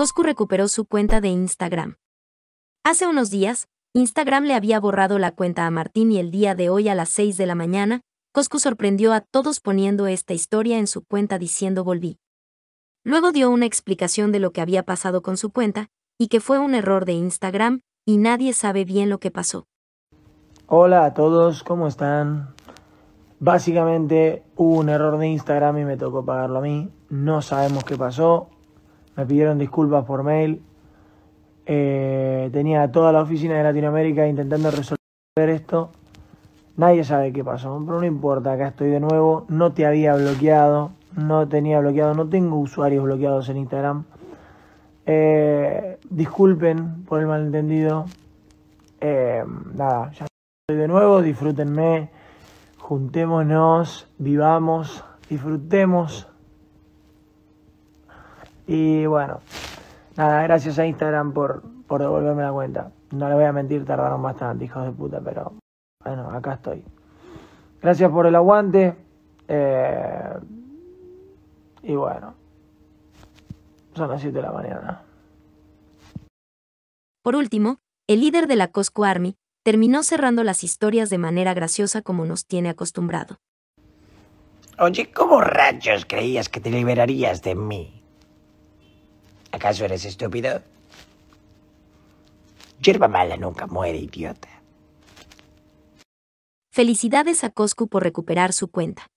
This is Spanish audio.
Coscu recuperó su cuenta de Instagram. Hace unos días, Instagram le había borrado la cuenta a Martín y el día de hoy a las 6 de la mañana, Coscu sorprendió a todos poniendo esta historia en su cuenta diciendo volví. Luego dio una explicación de lo que había pasado con su cuenta, y que fue un error de Instagram, y nadie sabe bien lo que pasó. Hola a todos, ¿cómo están? Básicamente hubo un error de Instagram y me tocó pagarlo a mí. No sabemos qué pasó, me pidieron disculpas por mail. Eh, tenía toda la oficina de Latinoamérica intentando resolver esto. Nadie sabe qué pasó, pero no importa, acá estoy de nuevo. No te había bloqueado, no tenía bloqueado, no tengo usuarios bloqueados en Instagram. Eh, disculpen por el malentendido. Eh, nada, ya estoy de nuevo, disfrútenme, juntémonos, vivamos, disfrutemos y bueno, nada, gracias a Instagram por, por devolverme la cuenta. No le voy a mentir, tardaron bastante, hijos de puta, pero bueno, acá estoy. Gracias por el aguante. Eh, y bueno, son las 7 de la mañana. Por último, el líder de la Cosco Army terminó cerrando las historias de manera graciosa como nos tiene acostumbrado. Oye, ¿cómo rayos creías que te liberarías de mí? ¿Acaso eres estúpido? Yerba mala nunca muere, idiota. Felicidades a Coscu por recuperar su cuenta.